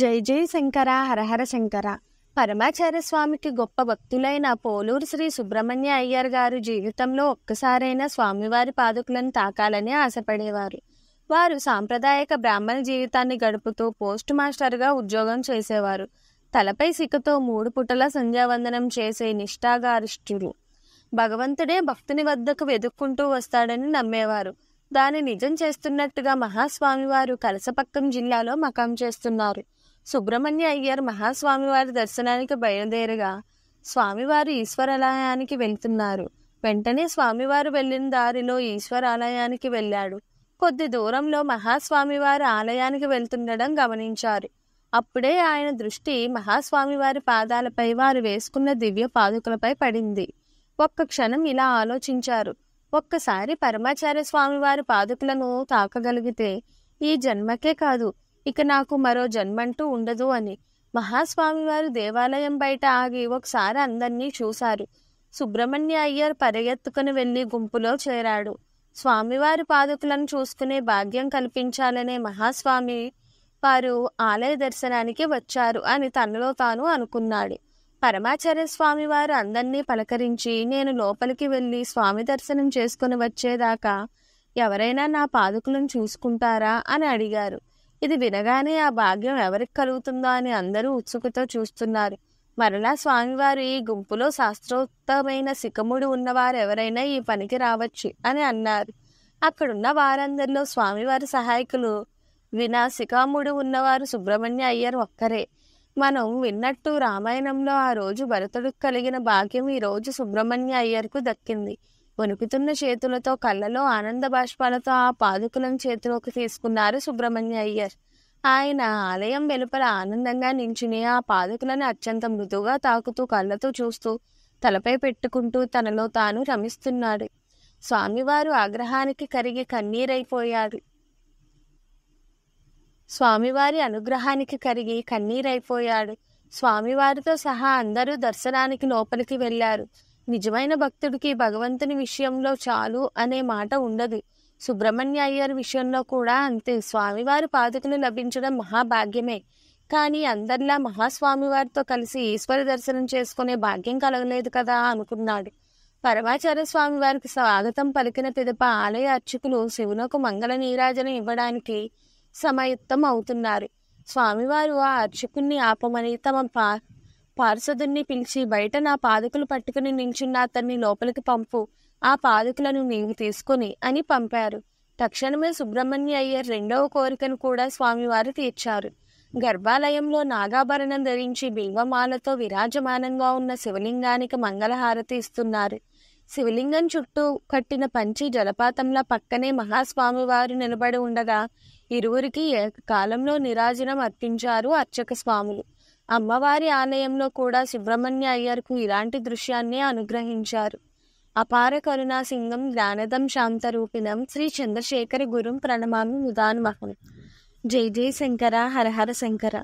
జై జై శంకర హరహర శంకర పరమాచార్య స్వామికి గొప్ప భక్తులైన పోలూరు శ్రీ సుబ్రహ్మణ్య అయ్యర్ గారు జీవితంలో ఒక్కసారైనా స్వామివారి పాదుకులను తాకాలని ఆశపడేవారు వారు సాంప్రదాయక బ్రాహ్మణ జీవితాన్ని గడుపుతూ పోస్ట్ మాస్టర్గా ఉద్యోగం చేసేవారు తలపై సిక్కుతో మూడు పుటల సంధ్యావందనం చేసే నిష్ఠాగారిష్ఠులు భగవంతుడే భక్తుని వద్దకు వెదుక్కుంటూ వస్తాడని నమ్మేవారు దాన్ని నిజం చేస్తున్నట్టుగా మహాస్వామివారు కలసపక్కం జిల్లాలో మకాం చేస్తున్నారు సుబ్రహ్మణ్య అయ్యర్ మహాస్వామివారి దర్శనానికి బయలుదేరగా స్వామివారు ఈశ్వరాలయానికి వెళ్తున్నారు వెంటనే స్వామివారు వెళ్ళిన దారిలో ఈశ్వరాలయానికి వెళ్ళాడు కొద్ది దూరంలో మహాస్వామివారి ఆలయానికి వెళ్తుండడం గమనించారు అప్పుడే ఆయన దృష్టి మహాస్వామివారి పాదాలపై వారు వేసుకున్న దివ్య పాదుకలపై పడింది ఒక్క క్షణం ఇలా ఆలోచించారు ఒక్కసారి పరమాచార్య స్వామివారి పాదుకులను తాకగలిగితే ఈ జన్మకే కాదు ఇక నాకు మరో జన్మంటూ ఉండదు అని మహాస్వామివారు దేవాలయం బయట ఆగి ఒకసారి అందర్నీ చూశారు సుబ్రహ్మణ్య అయ్యర్ పరిగెత్తుకుని వెళ్ళి గుంపులో చేరాడు స్వామివారి పాదుకులను చూసుకునే భాగ్యం కల్పించాలనే మహాస్వామి వారు ఆలయ దర్శనానికి వచ్చారు అని తనలో తాను అనుకున్నాడు పరమాచార్య స్వామి వారు అందరినీ పలకరించి నేను లోపలికి వెళ్ళి స్వామి దర్శనం చేసుకుని వచ్చేదాకా ఎవరైనా నా పాదుకులను చూసుకుంటారా అని అడిగారు ఇది వినగానే ఆ భాగ్యం ఎవరికి కలుగుతుందో అని అందరూ ఉత్సుకత చూస్తున్నారు మరలా స్వామివారు ఈ గుంపులో శాస్త్రోత్తమైన శిఖముడు ఉన్నవారు ఎవరైనా ఈ పనికి రావచ్చు అని అన్నారు అక్కడున్న వారందరిలో స్వామివారి సహాయకులు వినా శిఖాముడు ఉన్నవారు సుబ్రహ్మణ్య అయ్యర్ ఒక్కరే మనం విన్నట్టు రామాయణంలో ఆ రోజు భరతుడికి కలిగిన భాగ్యం ఈ రోజు సుబ్రహ్మణ్య అయ్యర్కు దక్కింది వణుకుతున్న చేతులతో కళ్ళలో ఆనంద బాష్పాలతో ఆ పాదుకులను చేతిలోకి తీసుకున్నారు సుబ్రహ్మణ్య అయ్యర్ ఆయన ఆలయం వెలుపల ఆనందంగా నించుని ఆ పాదుకులను అత్యంత మృదువుగా తాకుతూ కళ్ళతో చూస్తూ తలపై పెట్టుకుంటూ తనలో తాను రమిస్తున్నాడు స్వామివారు ఆగ్రహానికి కరిగి కన్నీరైపోయారు స్వామివారి అనుగ్రహానికి కరిగి కన్నీరైపోయాడు స్వామివారితో సహా అందరూ దర్శనానికి లోపలికి వెళ్ళారు నిజమైన భక్తుడికి భగవంతుని విషయంలో చాలు అనే మాట ఉండదు సుబ్రహ్మణ్య అయ్యర్ విషయంలో కూడా అంతే స్వామివారి పాదుకులు లభించడం మహాభాగ్యమే కానీ అందరిలా మహాస్వామివారితో కలిసి ఈశ్వర దర్శనం చేసుకునే భాగ్యం కలగలేదు కదా అనుకున్నాడు పరమాచార్య స్వామి వారికి స్వాగతం పలికిన పిదప ఆలయ అర్చకులు శివునకు మంగళ నీరాజన ఇవ్వడానికి సమయుత్తం అవుతున్నారు స్వామివారు ఆ అర్చకుణ్ణి ఆపమని తమ పా పార్షదుణ్ణి పిలిచి బయట నా పాదకులు పట్టుకుని నించున్న అతన్ని లోపలికి పంపు ఆ పాదకులను నీవు తీసుకుని అని పంపారు తక్షణమే సుబ్రహ్మణ్య అయ్యర్ రెండవ కోరికను కూడా స్వామివారు తీర్చారు గర్భాలయంలో నాగాభరణం ధరించి బిల్వమాలతో విరాజమానంగా ఉన్న శివలింగానికి మంగళహారతి ఇస్తున్నారు శివలింగం చుట్టూ కట్టిన పంచి జలపాతంలా పక్కనే మహాస్వామివారు నిలబడి ఉండగా ఇరువురికి ఏకకాలంలో నిరాజనం అర్పించారు అర్చక స్వాములు అమ్మవారి ఆలయంలో కూడా సుబ్రహ్మణ్య అయ్యర్కు ఇలాంటి దృశ్యాన్నే అనుగ్రహించారు అపార కరుణాసింగం జ్ఞానదం శాంతరూపిణం శ్రీ చంద్రశేఖర గురుం ప్రణమామి మహన్ జై జై శంకర హరహర శంకర